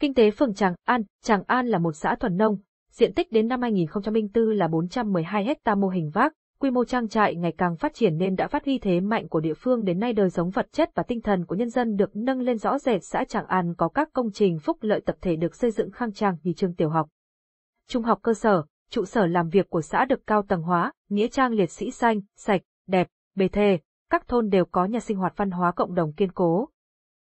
Kinh tế phường Tràng An, Tràng An là một xã thuần nông, diện tích đến năm 2004 là 412 hecta mô hình vác, quy mô trang trại ngày càng phát triển nên đã phát huy thế mạnh của địa phương đến nay đời sống vật chất và tinh thần của nhân dân được nâng lên rõ rệt xã Tràng An có các công trình phúc lợi tập thể được xây dựng khang trang như trường tiểu học. Trung học cơ sở, trụ sở làm việc của xã được cao tầng hóa, nghĩa trang liệt sĩ xanh, sạch, đẹp, bề thề, các thôn đều có nhà sinh hoạt văn hóa cộng đồng kiên cố.